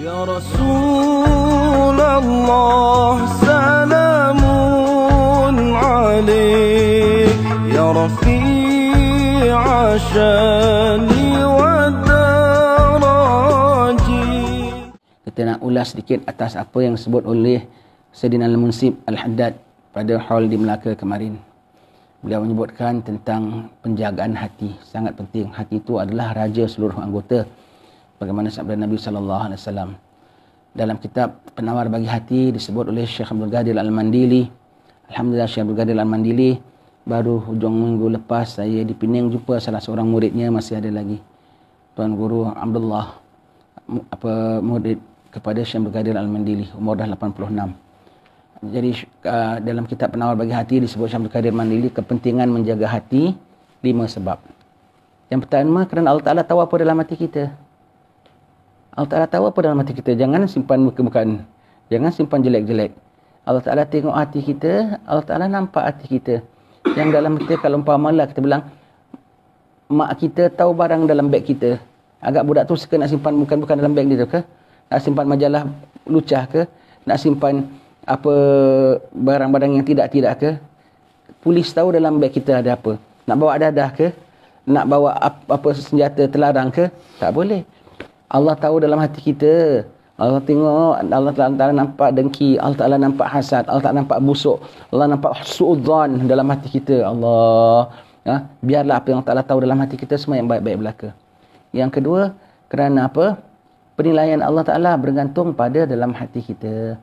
Ya, ya Kita nak ulas sedikit atas apa yang disebut oleh Sedin Al-Munsib Al-Haddad pada hal di Melaka kemarin Beliau menyebutkan tentang penjagaan hati Sangat penting Hati itu adalah raja seluruh anggota bagaimana sabda Nabi sallallahu alaihi wasallam dalam kitab penawar bagi hati disebut oleh Syekh Abdul Ghadir Al-Mandili alhamdulillah Syekh Abdul Ghadir Al-Mandili baru hujung minggu lepas saya di Pinang jumpa salah seorang muridnya masih ada lagi tuan guru Abdullah apa murid kepada Syekh Abdul Ghadir Al-Mandili umur dah 86 jadi uh, dalam kitab penawar bagi hati disebut Syekh Abdul Ghadir mandili kepentingan menjaga hati lima sebab yang pertama kerana Allah Ta'ala tahu apa dalam hati kita. Allah Ta'ala tahu apa dalam hati kita. Jangan simpan muka-mukaan. Jangan simpan jelek-jelek. Allah Ta'ala tengok hati kita. Allah Ta'ala nampak hati kita. Yang dalam kita, kalau umpamalah kita bilang, mak kita tahu barang dalam beg kita. Agak budak tu suka nak simpan bukan-bukan dalam beg dia tu ke? Nak simpan majalah lucah ke? Nak simpan apa barang-barang yang tidak-tidak ke? Polis tahu dalam beg kita ada apa? Nak bawa dadah ke? Nak bawa apa, apa senjata terlarang ke? Tak boleh. Allah tahu dalam hati kita. Allah tengok, Allah Ta'ala nampak dengki, Allah Ta'ala nampak hasad, Allah Ta'ala nampak busuk, Allah nampak su'udhan dalam hati kita. Allah, ya? biarlah apa yang Ta'ala tahu dalam hati kita semua yang baik-baik belaka. Yang kedua, kerana apa? Penilaian Allah Ta'ala bergantung pada dalam hati kita.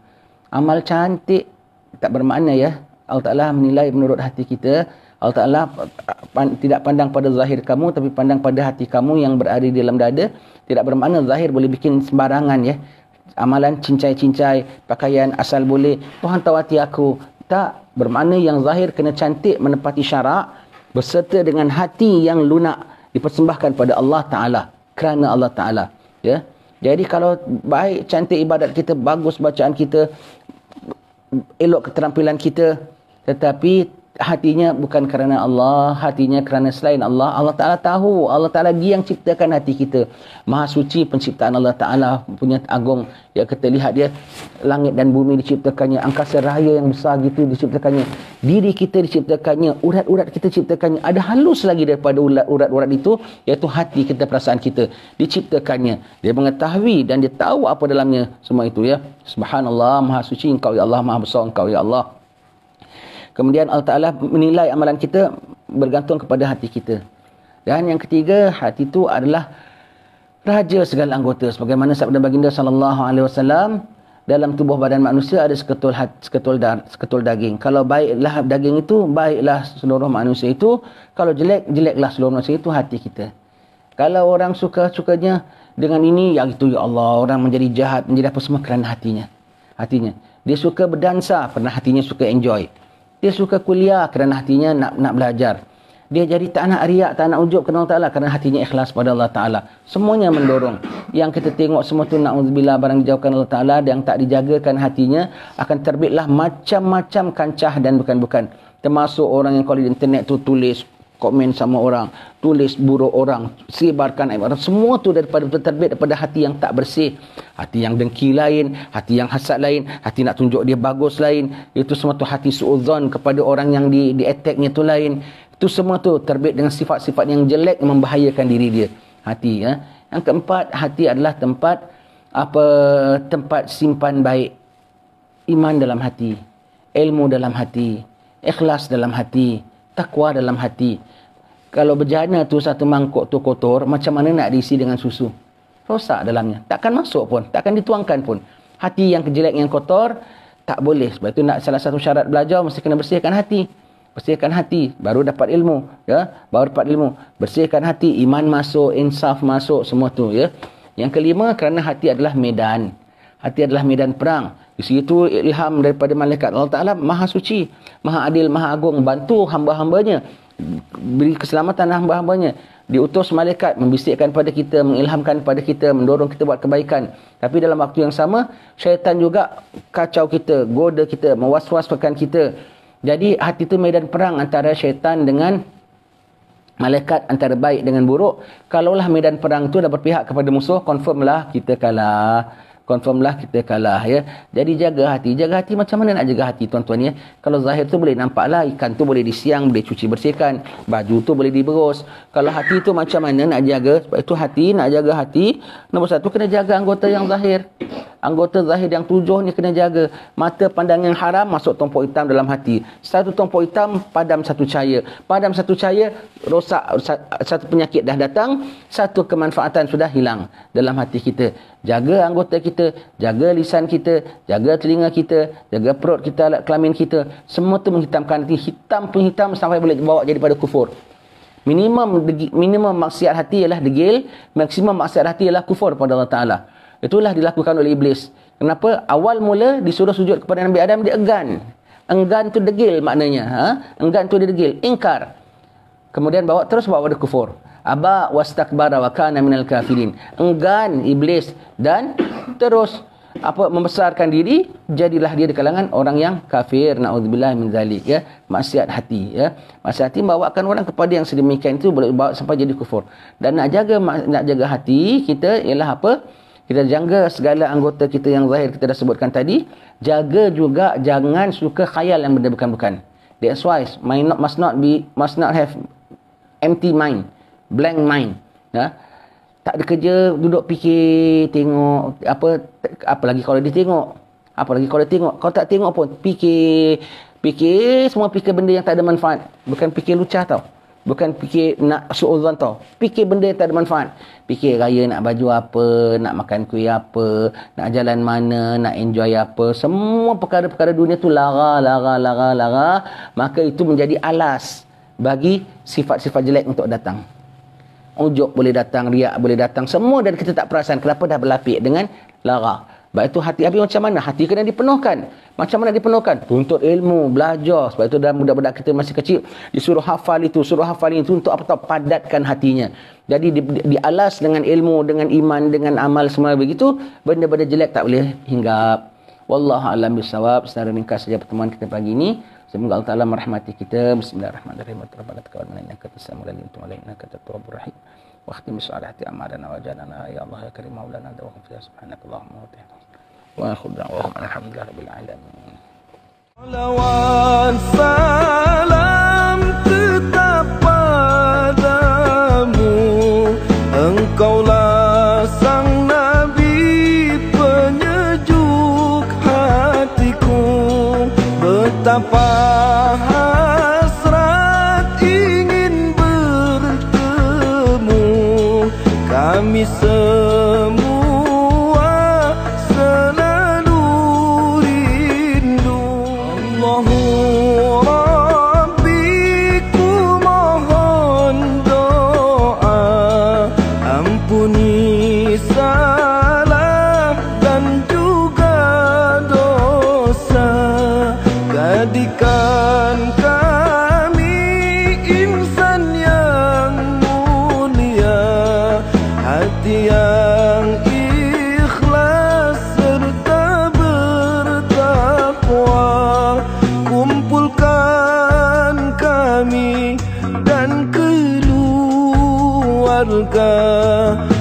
Amal cantik, tak bermakna ya. Allah Ta'ala menilai menurut hati kita, Allah Ta'ala pan, tidak pandang pada zahir kamu tapi pandang pada hati kamu yang berada di dalam dada. Tidak bermakna zahir boleh bikin sembarangan ya. Amalan cincai-cincai, pakaian asal boleh. Tuhan tahu hati aku. Tak bermakna yang zahir kena cantik menepati syarak berserta dengan hati yang lunak dipersembahkan pada Allah Ta'ala kerana Allah Ta'ala. Ya? Jadi kalau baik cantik ibadat kita, bagus bacaan kita, elok keterampilan kita, tetapi hatinya bukan kerana Allah, hatinya kerana selain Allah. Allah Ta'ala tahu, Allah Ta'ala dia yang ciptakan hati kita. Maha suci penciptaan Allah Ta'ala punya agung. Ya, kita lihat dia, langit dan bumi diciptakannya, angkasa raya yang besar gitu diciptakannya. Diri kita diciptakannya, urat-urat kita diciptakannya. Ada halus lagi daripada urat-urat itu, iaitu hati kita, perasaan kita. Diciptakannya. Dia mengetahui dan dia tahu apa dalamnya semua itu ya. Subhanallah, Maha suci engkau ya Allah, Maha besar engkau ya Allah. Kemudian Allah Ta'ala menilai amalan kita bergantung kepada hati kita. Dan yang ketiga, hati itu adalah raja segala anggota. Sebagaimana sabda baginda Sallallahu Alaihi Wasallam dalam tubuh badan manusia ada seketul hat, seketul, dar, seketul daging. Kalau baiklah daging itu, baiklah seluruh manusia itu. Kalau jelek, jeleklah seluruh manusia itu hati kita. Kalau orang suka-sukanya dengan ini, ya itu ya Allah. Orang menjadi jahat, menjadi apa semua kerana hatinya. Hatinya. Dia suka berdansa, pernah hatinya suka enjoy. Dia suka kuliah kerana hatinya nak nak belajar. Dia jadi tak nak riak, tak nak ujub kepada Allah Ta'ala kerana hatinya ikhlas pada Allah Ta'ala. Semuanya mendorong. Yang kita tengok semua tu nak uzbillah barang dijauhkan Allah Ta'ala yang tak dijagakan hatinya akan terbitlah macam-macam kancah dan bukan-bukan. Termasuk orang yang kalau di internet tu tulis komen sama orang, tulis buruk orang, sebarkan aib orang. Semua tu daripada terbit daripada hati yang tak bersih. Hati yang dengki lain, hati yang hasad lain, hati nak tunjuk dia bagus lain. Itu semua tu hati suudzon kepada orang yang di, di attacknya tu lain. Itu semua tu terbit dengan sifat-sifat yang jelek yang membahayakan diri dia. Hati. Ya. Yang keempat, hati adalah tempat apa tempat simpan baik. Iman dalam hati. Ilmu dalam hati. Ikhlas dalam hati takwa dalam hati. Kalau berjana tu satu mangkuk tu kotor, macam mana nak diisi dengan susu? Rosak dalamnya. Takkan masuk pun. Takkan dituangkan pun. Hati yang kejelek yang kotor, tak boleh. Sebab itu nak salah satu syarat belajar, mesti kena bersihkan hati. Bersihkan hati, baru dapat ilmu. ya Baru dapat ilmu. Bersihkan hati, iman masuk, insaf masuk, semua tu. ya Yang kelima, kerana hati adalah medan. Hati adalah medan perang. Di situ ilham daripada malaikat Allah Ta'ala Maha suci, maha adil, maha agung Bantu hamba-hambanya Beri keselamatan hamba-hambanya Diutus malaikat membisikkan pada kita Mengilhamkan pada kita, mendorong kita buat kebaikan Tapi dalam waktu yang sama Syaitan juga kacau kita Goda kita, mewaswaskan kita Jadi hati itu medan perang Antara syaitan dengan Malaikat antara baik dengan buruk Kalaulah medan perang itu dah berpihak kepada musuh Confirmlah kita kalah confirmlah kita kalah ya. Jadi jaga hati. Jaga hati macam mana nak jaga hati tuan-tuan ya? Kalau zahir tu boleh nampaklah ikan tu boleh disiang, boleh cuci bersihkan, baju tu boleh diberos. Kalau hati tu macam mana nak jaga? Sebab itu hati nak jaga hati, nombor satu kena jaga anggota yang zahir anggota zahir yang tujuh ni kena jaga. Mata pandangan haram masuk tompok hitam dalam hati. Satu tompok hitam padam satu cahaya. Padam satu cahaya, rosak satu penyakit dah datang, satu kemanfaatan sudah hilang dalam hati kita. Jaga anggota kita, jaga lisan kita, jaga telinga kita, jaga perut kita, alat kelamin kita. Semua tu menghitamkan hati. Hitam pun hitam sampai boleh bawa jadi pada kufur. Minimum minimum maksiat hati ialah degil, maksimum maksiat hati ialah kufur pada Allah Ta'ala. Itulah dilakukan oleh iblis. Kenapa? Awal mula disuruh sujud kepada Nabi Adam dia enggan. Enggan tu degil maknanya, ha? Enggan tu dia degil, ingkar. Kemudian bawa terus bawa pada kufur. Aba wastakbara wa kana minal kafirin. Enggan iblis dan terus apa membesarkan diri jadilah dia di kalangan orang yang kafir naudzubillah min zalik ya maksiat hati ya maksiat hati membawakan orang kepada yang sedemikian itu boleh bawa sampai jadi kufur dan nak jaga nak jaga hati kita ialah apa kita jaga segala anggota kita yang zahir kita dah sebutkan tadi. Jaga juga jangan suka khayal yang benda bukan-bukan. That's why my not, must not be must not have empty mind, blank mind. Ya? Tak ada kerja duduk fikir tengok apa apa lagi kalau dia tengok. Apa lagi kalau dia tengok. Kalau tak tengok pun fikir fikir semua fikir benda yang tak ada manfaat. Bukan fikir lucah tau. Bukan fikir nak suudzon tau. Fikir benda yang tak ada manfaat. Fikir raya nak baju apa, nak makan kuih apa, nak jalan mana, nak enjoy apa. Semua perkara-perkara dunia tu lara, lara, lara, lara. Maka itu menjadi alas bagi sifat-sifat jelek untuk datang. Ujuk boleh datang, riak boleh datang. Semua dan kita tak perasan kenapa dah berlapik dengan lara. Sebab itu hati Habis macam mana? Hati kena dipenuhkan Macam mana dipenuhkan? Tuntut ilmu Belajar Sebab itu dalam budak-budak kita masih kecil Disuruh hafal itu Suruh hafal itu Untuk apa tahu Padatkan hatinya Jadi dialas di, di dengan ilmu Dengan iman Dengan amal semua begitu Benda-benda jelek tak boleh hinggap a'lam bisawab Secara ringkas saja pertemuan kita pagi ini Semoga Allah Ta'ala merahmati kita Bismillahirrahmanirrahim Wa ta'ala ta'ala ta'ala ta'ala ta'ala واختم صالح أعمالنا وجعلنا يا الله يا كريم مولانا دعوكم فيها سبحانك اللهم وبحمدك واخر دعوكم الحمد لله رب العالمين Tampak jadikan kami insan yang mulia hati yang ikhlas serta bertakwa kumpulkan kami dan keluarga kami